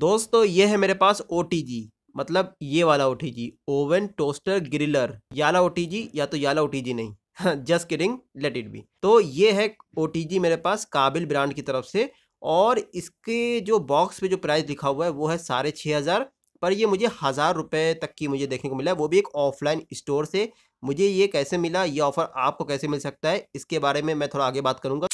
दोस्तों ये है मेरे पास ओ मतलब ये वाला ओ ओवन टोस्टर ग्रिलर याला ओ या तो याला ओ नहीं हाँ, just kidding let it be तो ये है ओ मेरे पास काबिल ब्रांड की तरफ से और इसके जो बॉक्स पे जो प्राइस लिखा हुआ है वो है साढ़े छः हज़ार पर ये मुझे हज़ार रुपये तक की मुझे देखने को मिला है वो भी एक ऑफलाइन स्टोर से मुझे ये कैसे मिला ये ऑफ़र आपको कैसे मिल सकता है इसके बारे में मैं थोड़ा आगे बात करूँगा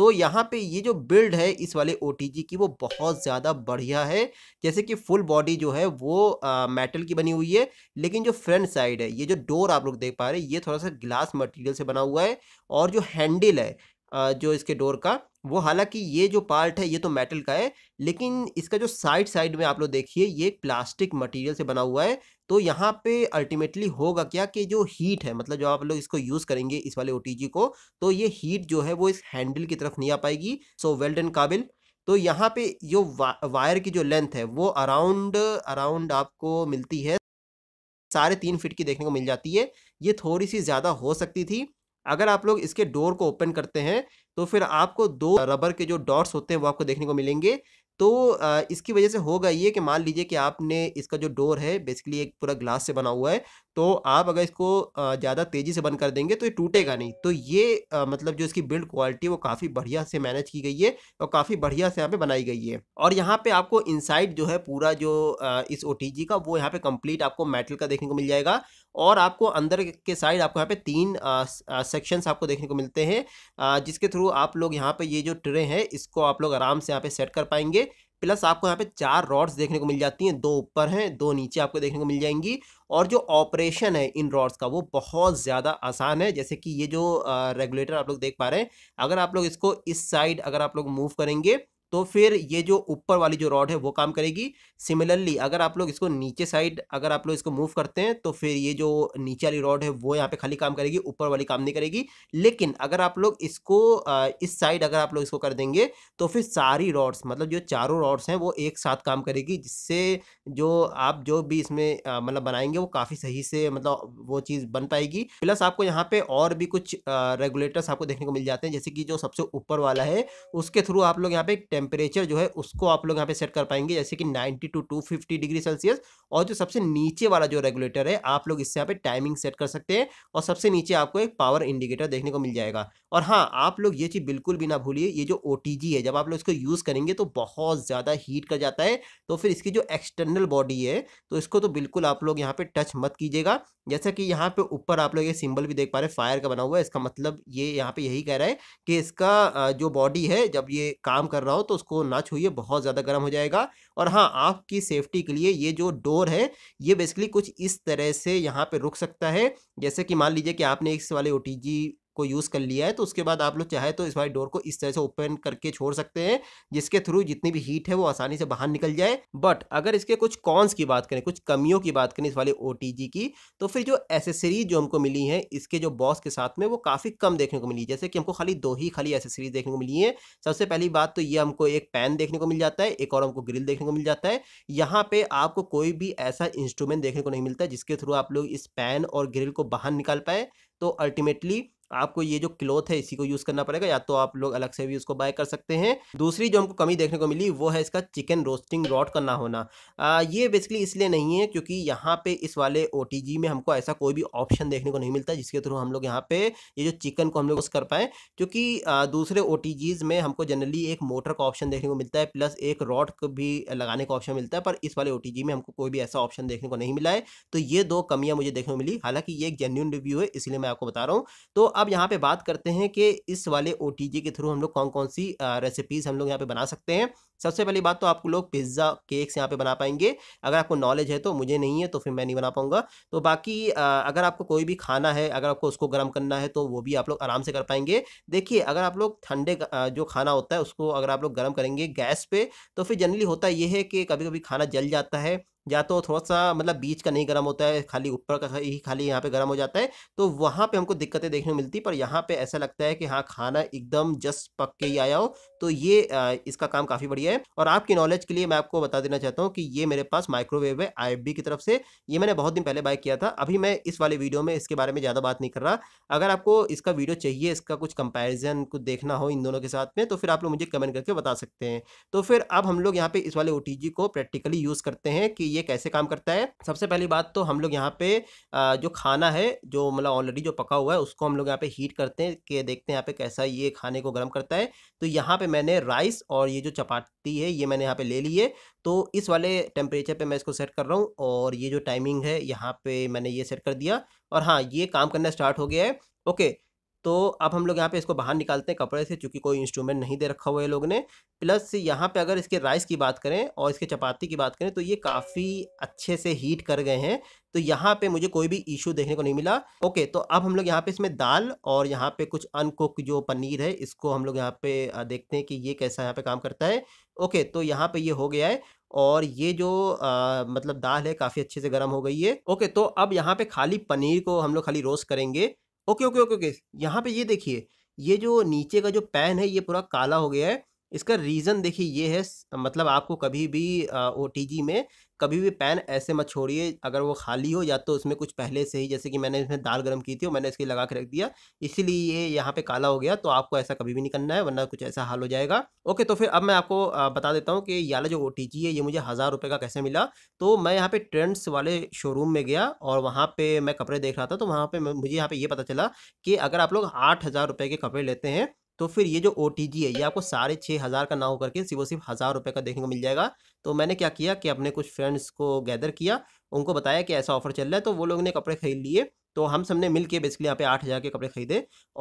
तो यहाँ पे ये जो बिल्ड है इस वाले ओ की वो बहुत ज़्यादा बढ़िया है जैसे कि फुल बॉडी जो है वो आ, मेटल की बनी हुई है लेकिन जो फ्रंट साइड है ये जो डोर आप लोग देख पा रहे हैं ये थोड़ा सा ग्लास मटेरियल से बना हुआ है और जो हैंडल है जो इसके डोर का वो हालांकि ये जो पार्ट है ये तो मेटल का है लेकिन इसका जो साइड साइड में आप लोग देखिए ये प्लास्टिक मटेरियल से बना हुआ है तो यहाँ पे अल्टीमेटली होगा क्या कि जो हीट है मतलब जो आप लोग इसको यूज़ करेंगे इस वाले ओ को तो ये हीट जो है वो इस हैंडल की तरफ नहीं आ पाएगी सो वेल डन काबिल तो यहाँ पे जो वा, वायर की जो लेंथ है वो अराउंड अराउंड आपको मिलती है साढ़े तीन फिट की देखने को मिल जाती है ये थोड़ी सी ज़्यादा हो सकती थी अगर आप लोग इसके डोर को ओपन करते हैं तो फिर आपको दो रबर के जो डॉट्स होते हैं वो आपको देखने को मिलेंगे तो इसकी वजह से होगा ये कि मान लीजिए कि आपने इसका जो डोर है बेसिकली एक पूरा ग्लास से बना हुआ है तो आप अगर इसको ज़्यादा तेज़ी से बंद कर देंगे तो ये टूटेगा नहीं तो ये आ, मतलब जो इसकी बिल्ड क्वालिटी वो काफ़ी बढ़िया से मैनेज की गई है और काफ़ी बढ़िया से यहाँ पे बनाई गई है और यहाँ पे आपको इनसाइड जो है पूरा जो आ, इस ओ का वो यहाँ पे कंप्लीट आपको मेटल का देखने को मिल जाएगा और आपको अंदर के साइड आपको यहाँ पे तीन सेक्शंस आपको देखने को मिलते हैं जिसके थ्रू आप लोग यहाँ पे ये जो ट्रे हैं इसको आप लोग आराम से यहाँ पे सेट कर पाएंगे प्लस आपको यहाँ पे चार रॉड्स देखने को मिल जाती हैं दो ऊपर हैं दो नीचे आपको देखने को मिल जाएंगी और जो ऑपरेशन है इन रॉड्स का वो बहुत ज़्यादा आसान है जैसे कि ये जो रेगुलेटर आप लोग देख पा रहे हैं अगर आप लोग इसको इस साइड अगर आप लोग मूव करेंगे तो फिर ये जो ऊपर वाली जो रॉड है वो काम करेगी सिमिलरली अगर आप लोग इसको नीचे साइड अगर आप लोग इसको मूव करते हैं तो फिर ये जो नीचे वाली रॉड है वो यहाँ पे खाली काम करेगी ऊपर वाली काम नहीं करेगी लेकिन अगर आप लोग इसको इस साइड अगर आप लोग इसको कर देंगे तो फिर सारी रॉड्स मतलब जो चारों रॉड्स हैं वो एक साथ काम करेगी जिससे जो आप जो भी इसमें मतलब बनाएंगे वो काफ़ी सही से मतलब वो चीज़ बन पाएगी प्लस आपको यहाँ पे और भी कुछ रेगुलेटर्स आपको देखने को मिल जाते हैं जैसे कि जो सबसे ऊपर वाला है उसके थ्रू आप लोग यहाँ पे टेम्परेचर जो है उसको आप लोग यहाँ पे सेट कर पाएंगे जैसे कि 90 टू 250 डिग्री सेल्सियस और जो सबसे नीचे वाला जो रेगुलेटर है आप लोग इससे यहाँ पे टाइमिंग सेट कर सकते हैं और सबसे नीचे आपको एक पावर इंडिकेटर देखने को मिल जाएगा और हाँ आप लोग ये चीज़ बिल्कुल भी ना भूलिए ये जो ओ है जब आप लोग इसको यूज़ करेंगे तो बहुत ज़्यादा हीट कर जाता है तो फिर इसकी जो एक्सटर्नल बॉडी है तो इसको तो बिल्कुल आप लोग यहाँ पर टच मत कीजिएगा जैसा कि यहाँ पे ऊपर आप लोग ये सिंबल भी देख पा रहे हैं फायर का बना हुआ है इसका मतलब ये यहाँ पे यही कह रहा है कि इसका जो बॉडी है जब ये काम कर रहा हो तो उसको ना छूइए बहुत ज़्यादा गर्म हो जाएगा और हाँ आपकी सेफ्टी के लिए ये जो डोर है ये बेसिकली कुछ इस तरह से यहाँ पर रुक सकता है जैसे कि मान लीजिए कि आपने इस वाले ओ को यूज़ कर लिया है तो उसके बाद आप लोग चाहे तो इस वाइट डोर को इस तरह से ओपन करके छोड़ सकते हैं जिसके थ्रू जितनी भी हीट है वो आसानी से बाहर निकल जाए बट अगर इसके कुछ कॉन्स की बात करें कुछ कमियों की बात करें इस वाले ओ की तो फिर जो एसेसरीज जो हमको मिली है इसके जो बॉस के साथ में वो काफ़ी कम देखने को मिली जैसे कि हमको खाली दो ही खाली एसेसरीज देखने को मिली है सबसे पहली बात तो ये हमको एक पैन देखने को मिल जाता है एक और हमको ग्रिल देखने को मिल जाता है यहाँ पे आपको कोई भी ऐसा इंस्ट्रूमेंट देखने को नहीं मिलता जिसके थ्रू आप लोग इस पैन और ग्रिल को बाहर निकाल पाए तो अल्टीमेटली आपको ये जो क्लोथ है इसी को यूज़ करना पड़ेगा या तो आप लोग अलग से भी उसको बाय कर सकते हैं दूसरी जो हमको कमी देखने को मिली वो है इसका चिकन रोस्टिंग रॉड का ना होना आ, ये बेसिकली इसलिए नहीं है क्योंकि यहाँ पे इस वाले ओ में हमको ऐसा कोई भी ऑप्शन देखने को नहीं मिलता जिसके थ्रू हम लोग यहाँ पे ये जो चिकन को हम लोग कर पाए क्योंकि दूसरे ओ में हमको जनरली एक मोटर का ऑप्शन देखने को मिलता है प्लस एक रॉड भी लगाने का ऑप्शन मिलता है पर इस वाले ओ में हमको कोई भी ऐसा ऑप्शन देखने को नहीं मिला है तो ये दो कमियाँ मुझे देखने को मिली हालांकि ये एक जेन्यून रिव्यू है इसलिए मैं आपको बता रहा हूँ तो अब यहाँ पे बात करते हैं कि इस वाले ओ के थ्रू हम लोग कौन कौन सी रेसिपीज़ हम लोग यहाँ पे बना सकते हैं सबसे पहली बात तो आपको लोग पिज़्ज़ा केक्स यहाँ पे बना पाएंगे अगर आपको नॉलेज है तो मुझे नहीं है तो फिर मैं नहीं बना पाऊँगा तो बाकी अगर आपको कोई भी खाना है अगर आपको उसको गर्म करना है तो वो भी आप लोग आराम से कर पाएंगे देखिए अगर आप लोग ठंडे जो खाना होता है उसको अगर आप लोग गर्म करेंगे गैस पर तो फिर जनरली होता यह है कि कभी कभी खाना जल जाता है या तो थोड़ा सा मतलब बीच का नहीं गर्म होता है खाली ऊपर का ही खाली यहाँ पे गर्म हो जाता है तो वहाँ पे हमको दिक्कतें देखने को मिलती पर यहाँ पे ऐसा लगता है कि हाँ खाना एकदम जस्ट पक के ही आया हो तो ये आ, इसका काम काफ़ी बढ़िया है और आपकी नॉलेज के लिए मैं आपको बता देना चाहता हूँ कि ये मेरे पास माइक्रोवेव है आई की तरफ से ये मैंने बहुत दिन पहले बाय किया था अभी मैं इस वाले वीडियो में इसके बारे में ज़्यादा बात नहीं कर रहा अगर आपको इसका वीडियो चाहिए इसका कुछ कंपेरिजन कुछ देखना हो इन दोनों के साथ में तो फिर आप लोग मुझे कमेंट करके बता सकते हैं तो फिर अब हम लोग यहाँ पे इस वाले ओ को प्रैक्टिकली यूज़ करते हैं कि ये कैसे काम करता है सबसे पहली बात तो हम लोग यहाँ पे जो खाना है जो मतलब ऑलरेडी जो पका हुआ है उसको हम लोग यहाँ पे हीट करते हैं कि देखते हैं यहाँ पे कैसा ये खाने को गर्म करता है तो यहाँ पे मैंने राइस और ये जो चपाती है ये मैंने यहाँ पे ले ली है तो इस वाले टेम्परेचर पे मैं इसको सेट कर रहा हूँ और ये जो टाइमिंग है यहाँ पे मैंने ये सेट कर दिया और हाँ ये काम करना स्टार्ट हो गया है ओके तो अब हम लोग यहाँ पे इसको बाहर निकालते हैं कपड़े से चूँकि कोई इंस्ट्रूमेंट नहीं दे रखा हुआ है लोग ने प्लस यहाँ पे अगर इसके राइस की बात करें और इसके चपाती की बात करें तो ये काफ़ी अच्छे से हीट कर गए हैं तो यहाँ पे मुझे कोई भी इशू देखने को नहीं मिला ओके तो अब हम लोग यहाँ पे इसमें दाल और यहाँ पे कुछ अनकुक जो पनीर है इसको हम लोग यहाँ पे देखते हैं कि ये कैसा यहाँ पे काम करता है ओके तो यहाँ पे ये हो गया है और ये जो आ, मतलब दाल है काफ़ी अच्छे से गर्म हो गई है ओके तो अब यहाँ पे खाली पनीर को हम लोग खाली रोस्ट करेंगे ओके ओके ओके ओके यहाँ पे ये देखिए ये जो नीचे का जो पैन है ये पूरा काला हो गया है इसका रीज़न देखिए ये है मतलब आपको कभी भी ओ में कभी भी पैन ऐसे मत छोड़िए अगर वो खाली हो या तो उसमें कुछ पहले से ही जैसे कि मैंने इसमें दाल गर्म की थी और मैंने इसके लगा के रख दिया इसीलिए ये यहाँ पे काला हो गया तो आपको ऐसा कभी भी नहीं करना है वरना कुछ ऐसा हाल हो जाएगा ओके तो फिर अब मैं आपको बता देता हूँ कि याला जो ओ है ये मुझे हज़ार रुपये का कैसे मिला तो मैं यहाँ पर ट्रेंड्स वाले शोरूम में गया और वहाँ पर मैं कपड़े देख रहा था तो वहाँ पर मुझे यहाँ पर ये पता चला कि अगर आप लोग आठ के कपड़े लेते हैं तो फिर ये जो ओ है ये आपको साढ़े छः हज़ार का ना होकर के सिर्फ सिर्फ हज़ार रुपये का देखने को मिल जाएगा तो मैंने क्या किया कि अपने कुछ फ्रेंड्स को गैदर किया उनको बताया कि ऐसा ऑफर चल रहा है तो वो लोग ने कपड़े खरीद लिए तो हम सबने मिल के बेसिकली यहाँ पे आठ हज़ार के कपड़े खरीदे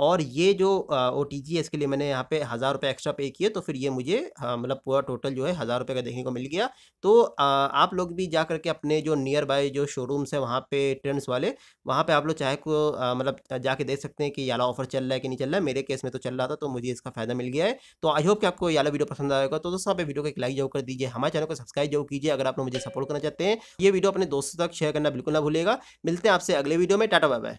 और ये जो ओ टी जी है इसके लिए मैंने यहाँ पे हज़ार रुपये एक्स्ट्रा पे किए तो फिर ये मुझे मतलब पूरा टोटल जो है हज़ार रुपये का देखने को मिल गया तो आ, आप लोग भी जा करके अपने जो नियर बाय जो शोरूम्स है वहाँ पे ट्रेंड्स वाले वहाँ पर आप लोग चाहे को मतलब जाके देख सकते हैं कि याला ऑफर चल रहा है कि नहीं चल रहा है मेरे केस में तो चल रहा था तो मुझे इसका फ़ायदा मिल गया है तो आई होप कि आपको याला वीडियो पसंद आएगा तो दोस्तों आप वीडियो को एक लाइक जरूर कर दीजिए हमारे चैनल को सब्सक्राइब जरूर कीजिए अगर आप लोग मुझे सपोर्ट करना चाहते हैं ये वीडियो अपने दोस्तों दोस्तों तक शेयर करना बिल्कुल ना भूलेगा मिलते हैं आपसे अगले वीडियो में टाटा बाय बाय